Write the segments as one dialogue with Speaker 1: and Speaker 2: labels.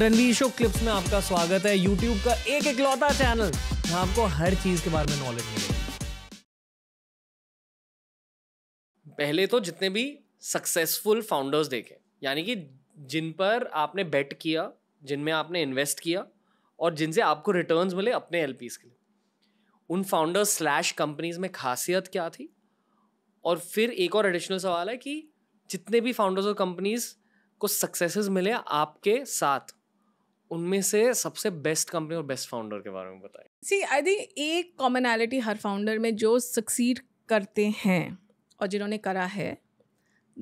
Speaker 1: Ranveer show clips में आपका स्वागत है यूट्यूब का एक इकलौता चैनल जहां आपको हर चीज के बारे में नॉलेज मिलेगी पहले तो जितने भी सक्सेसफुल फाउंडर्स देखे यानी कि जिन पर आपने बेट किया जिनमें आपने इन्वेस्ट किया और जिनसे आपको रिटर्न्स मिले अपने एल के लिए उन फाउंडर्स स्लैश कंपनीज में खासियत क्या थी और फिर एक और एडिशनल सवाल है कि जितने भी फाउंडर्स और कंपनीज़ को सक्सेसेस मिले आपके साथ उनमें से सबसे बेस्ट कंपनी और बेस्ट फाउंडर के बारे में बताएं
Speaker 2: सी आई थिंक एक कॉमनैलिटी हर फाउंडर में जो सक्सीड करते हैं और जिन्होंने करा है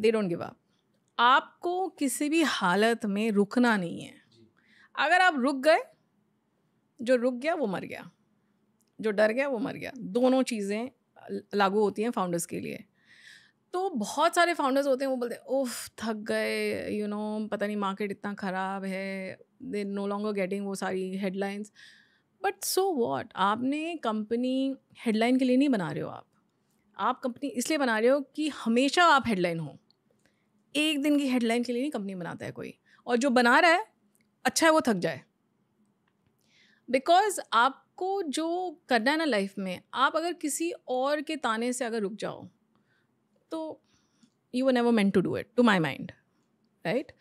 Speaker 2: दे डोंट गिव अप आपको किसी भी हालत में रुकना नहीं है अगर आप रुक गए जो रुक गया वो मर गया जो डर गया वो मर गया दोनों चीज़ें लागू होती हैं फाउंडर्स के लिए तो बहुत सारे फाउंडर्स होते हैं वो बोलते हैं ओफ थक गए यू नो पता नहीं मार्केट इतना ख़राब है दे नो लॉन्गर गेटिंग वो सारी हेडलाइंस बट सो वॉट आपने कंपनी हेडलाइन के लिए नहीं बना रहे हो आप आप कंपनी इसलिए बना रहे हो कि हमेशा आप हेडलाइन हो एक दिन की हेडलाइन के लिए नहीं कंपनी बनाता है कोई और जो बना रहा है अच्छा है वो थक जाए बिकॉज आपको जो करना है ना लाइफ में आप अगर किसी और के ताने से अगर रुक जाओ तो you were never meant to do it to my mind right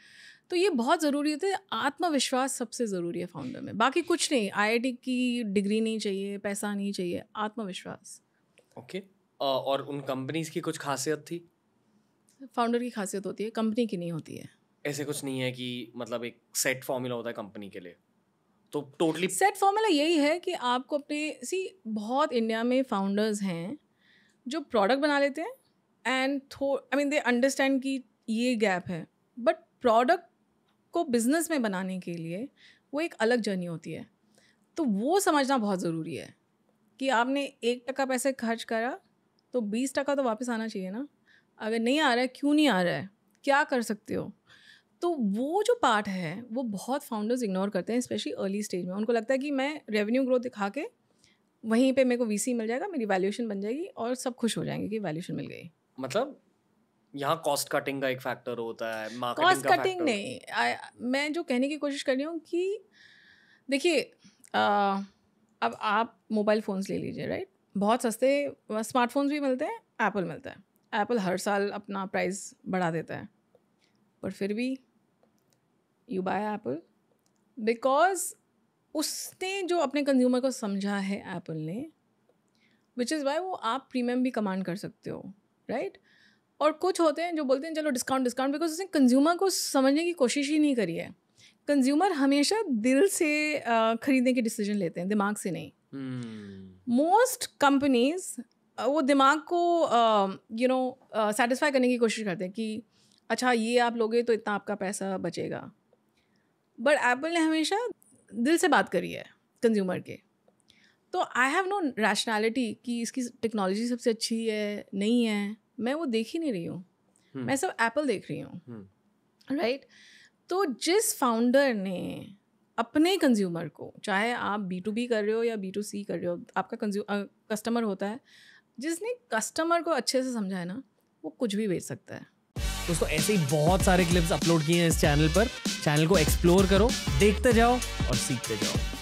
Speaker 2: तो ये बहुत ज़रूरी थे आत्मविश्वास सबसे ज़रूरी है फाउंडर में बाकी कुछ नहीं आईआईटी की डिग्री नहीं चाहिए पैसा नहीं चाहिए आत्मविश्वास
Speaker 1: ओके okay. uh, और उन कंपनीज की कुछ खासियत थी
Speaker 2: फाउंडर की खासियत होती है कंपनी की नहीं होती है
Speaker 1: ऐसे कुछ नहीं है कि मतलब एक सेट फॉर्मूला होता है कंपनी के लिए तो टोटली
Speaker 2: सेट फॉर्मूला यही है कि आपको अपने सी बहुत इंडिया में फाउंडर्स हैं जो प्रोडक्ट बना लेते हैं एंड थो आई मीन दे अंडरस्टैंड कि ये गैप है बट प्रोडक्ट को बिजनेस में बनाने के लिए वो एक अलग जर्नी होती है तो वो समझना बहुत ज़रूरी है कि आपने एक टका पैसे खर्च करा तो बीस टका तो वापस आना चाहिए ना अगर नहीं आ रहा है क्यों नहीं आ रहा है क्या कर सकते हो तो वो जो पार्ट है वो बहुत फाउंडर्स इग्नोर करते हैं स्पेशली अर्ली स्टेज में उनको लगता है कि मैं रेवेन्यू ग्रोथ दिखा के वहीं पे मेरे को वीसी मिल जाएगा मेरी वैल्यूएशन बन जाएगी और सब खुश हो जाएंगे कि वैल्यूएशन मिल गई
Speaker 1: मतलब यहाँ कॉस्ट कटिंग का एक फैक्टर होता है कॉस्ट कटिंग नहीं
Speaker 2: आ, मैं जो कहने की कोशिश कर रही हूँ कि देखिए अब आप मोबाइल फ़ोन्स ले लीजिए राइट बहुत सस्ते स्मार्टफोन्स भी मिलते हैं एप्पल मिलता है एप्पल हर साल अपना प्राइस बढ़ा देता है पर फिर भी यू बाय एप्पल बिकॉज उसने जो अपने कंज्यूमर को समझा है एप्पल ने विच इज़ वाई वो आप प्रीमियम भी कमांड कर सकते हो राइट और कुछ होते हैं जो बोलते हैं चलो डिस्काउंट डिस्काउंट बिकॉज उसने कंज्यूमर को समझने की कोशिश ही नहीं करी है कंज्यूमर हमेशा दिल से खरीदने के डिसीजन लेते हैं दिमाग से नहीं मोस्ट hmm. कंपनीज वो दिमाग को यू नो सेटिस्फाई करने की कोशिश करते हैं कि अच्छा ये आप लोगे तो इतना आपका पैसा बचेगा बट एप्पल ने हमेशा दिल से बात करी है कंज्यूमर के तो आई हैव नो रैशनैलिटी कि इसकी टेक्नोलॉजी सबसे अच्छी है नहीं है मैं वो देख ही नहीं रही हूँ hmm. मैं सब एप्पल देख रही हूँ राइट हम्म। hmm. right? तो जिस फाउंडर ने अपने कंज्यूमर को चाहे आप बी टू बी कर रहे हो या बी टू सी कर रहे हो आपका कंज्यू कस्टमर होता है जिसने कस्टमर को अच्छे से समझाया ना वो कुछ भी बेच सकता है
Speaker 1: दोस्तों ऐसे ही बहुत सारे क्लिप्स अपलोड किए हैं इस चैनल पर चैनल को एक्सप्लोर करो देखते जाओ और सीखते जाओ